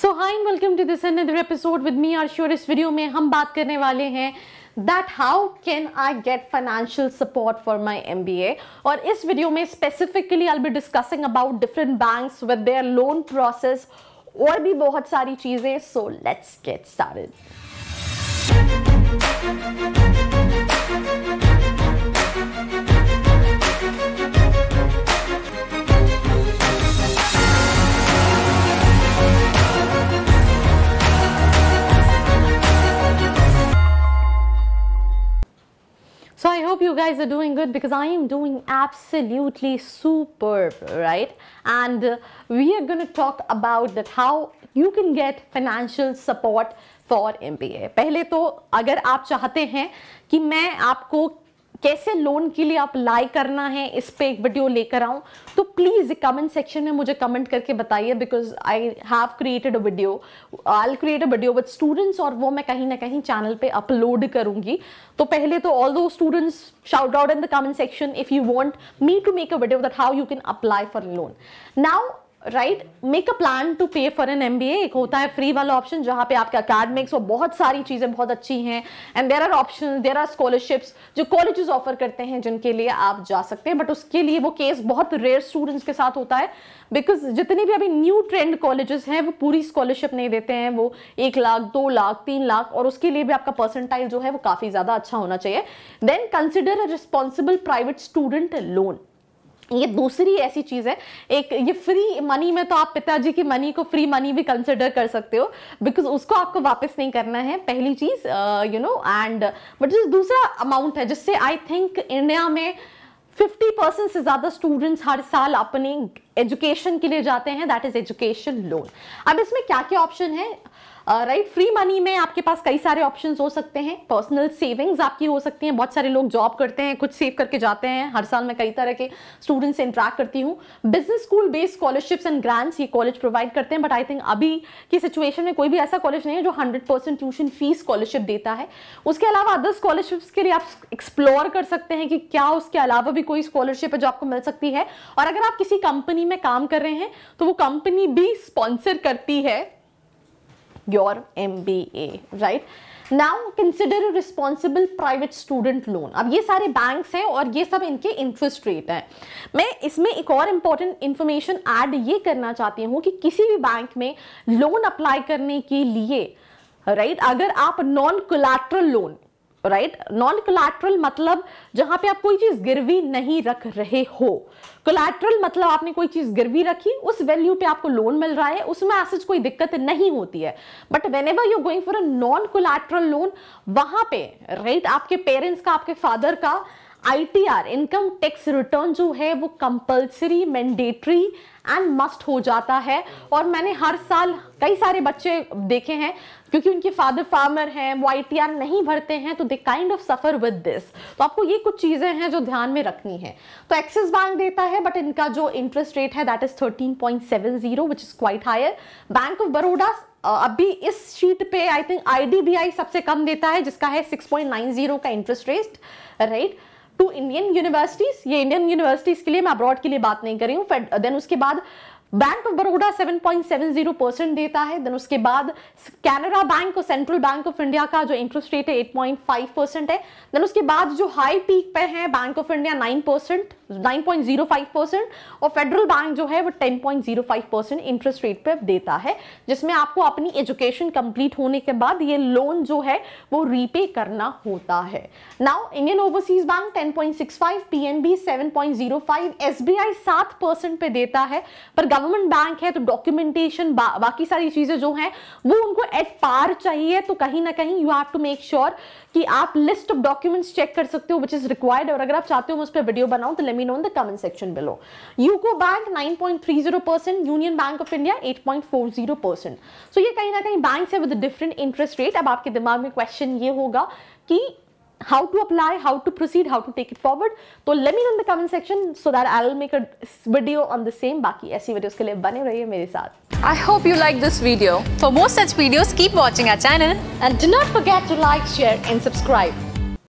So hi and welcome to this episode with me आर श्योर इस वीडियो में हम बात करने वाले हैं that how can I get financial support for my M B A और इस वीडियो में specifically I be discussing about different bank with their loan process और भी बहुत सारी चीज़ें so let's get start Thank you. So I hope you guys are doing good because I am doing absolutely superb, right? And uh, we are going to talk about that how you can get financial support for MBA. पहले तो अगर आप चाहते हैं कि मैं आपको कैसे लोन के लिए अप्लाई करना है इस पर एक वीडियो लेकर आऊँ तो प्लीज़ कमेंट सेक्शन में मुझे कमेंट करके बताइए because I have created a video I create a video with students और वो मैं कहीं ना कहीं चैनल पे अपलोड करूँगी तो पहले तो ऑल दो students shout out in the comment section if you want me to make a video that how you can apply for loan now right make a plan to pay for an M एक होता है free वाला option जहाँ पे आपके academics और बहुत सारी चीज़ें बहुत अच्छी हैं and there are option there are scholarships जो कॉलेजेस ऑफर करते हैं जिनके लिए आप जा सकते हैं बट उसके लिए वो केस बहुत रेयर स्टूडेंट्स के साथ होता है बिकॉज जितने भी अभी न्यू ट्रेंड कॉलेजेस हैं वो पूरी स्कॉलरशिप नहीं देते हैं वो एक लाख दो लाख तीन लाख और उसके लिए भी आपका परसेंटाइज जो है वो काफ़ी ज़्यादा अच्छा होना चाहिए then consider a responsible private student loan ये दूसरी ऐसी चीज़ है एक ये फ्री मनी में तो आप पिताजी की मनी को फ्री मनी भी कंसिडर कर सकते हो बिकॉज उसको आपको वापस नहीं करना है पहली चीज़ यू नो एंड बट जो दूसरा अमाउंट है जिससे आई थिंक इंडिया में 50 परसेंट से ज़्यादा स्टूडेंट्स हर साल अपने एजुकेशन के लिए जाते हैं दैट इज एजुकेशन लोन अब इसमें क्या क्या ऑप्शन है राइट फ्री मनी में आपके पास कई सारे ऑप्शंस हो सकते हैं पर्सनल सेविंग्स आपकी हो सकती हैं बहुत सारे लोग जॉब करते हैं कुछ सेव करके जाते हैं हर साल मैं कई तरह के स्टूडेंट्स से इंट्रैक्ट करती हूँ business school based scholarships and grants ये कॉलेज प्रोवाइड करते हैं बट आई थिंक अभी की सिचुएशन में कोई भी ऐसा कॉलेज नहीं है जो hundred percent tuition fee scholarship देता है उसके अलावा अदर स्कॉलरशिप्स के लिए आप एक्सप्लोर कर सकते हैं कि क्या उसके अलावा भी कोई स्कॉलरशिप है जो आपको मिल सकती है और अगर आप किसी कंपनी कंपनी में काम कर रहे हैं तो वो कंपनी भी स्पॉन्सर करती है your M B A right now consider responsible private student loan अब ये सारे बैंक्स हैं और ये सब इनके इंटरेस्ट रेट हैं मैं इसमें एक और इम्पॉर्टेंट इन्फॉर्मेशन ऐड ये करना चाहती हूँ कि किसी भी बैंक में लोन अप्लाई करने के लिए राइट right? अगर आप non collateral loan right non collateral मतलब जहां पे आप कोई चीज गिरवी नहीं रख रहे हो कोलैटरल मतलब आपने कोई चीज गिरवी रखी उस वैल्यू पे आपको लोन मिल रहा है उसमें ऐसे कोई दिक्कत नहीं होती है but whenever you going for a non collateral loan वहां पे राइट right, आपके पेरेंट्स का आपके फादर का आईटीआर इनकम टैक्स रिटर्न जो है वो कंपलसरी मैंडेटरी एंड मस्ट हो जाता है और मैंने हर साल कई सारे बच्चे देखे हैं क्योंकि उनके फादर फार्मर हैं वो आई नहीं भरते हैं तो they kind of suffer with this तो आपको ये कुछ चीज़ें हैं जो ध्यान में रखनी है तो एक्सिस बैंक देता है बट इनका जो इंटरेस्ट रेट है that is thirteen point seven zero which is quite higher bank of Baroda अभी इस शीट पे आई थिंक आई सबसे कम देता है जिसका है सिक्स का interest rate right right? To Indian universities ये इंडियन यूनिवर्सिटीज के लिए मैं अब्रॉड के लिए बात नहीं कर रही हूँ देन उसके बाद बैंक ऑफ सेवन 7.70 परसेंट देता है देन उसके बाद कैनरा बैंक और सेंट्रल बैंक ऑफ इंडिया का जो इंटरेस्ट रेट है 8.5 परसेंट है देन उसके बाद जो हाई पीक पे है bank of India 9 percent 9.05 percent और फेडरल बैंक जो है वो 10.05 परसेंट इंटरेस्ट रेट पे देता है जिसमें आपको अपनी एजुकेशन कंप्लीट होने के बाद ये लोन जो है वो रीपे करना होता है now Indian overseas bank 10.65 PNB 7.05 SBI 7 percent पे देता है पर गवर्नमेंट बैंक है तो डॉक्यूमेंटेशन बा, बाकी सारी चीज़ें जो है वो उनको एट पार चाहिए तो कहीं ना कहीं you have to make sure कि आप लिस्ट ऑफ डॉक्यूमेंट्स चेक कर सकते हो विच इज़ रिक्वायर्ड और अगर आप चाहते हो मैं उस पर वीडियो बनाऊं तो let me know in the comment section below. UCO Bank 9.30 Union Bank of India 8.40 So, सो ये कहीं ना कहीं बैंक है विद डिफरेंट इंटरेस्ट रेट अब आपके दिमाग में क्वेश्चन ये होगा कि how to apply, how to proceed, how to take it forward. So, let me know in the comment section so that I'll make a video on the same. Baki, ऐसी videos ke liye bane rahiye mere साथ. I hope you like this video. For more such videos, keep watching our channel and do not forget to like, share and subscribe.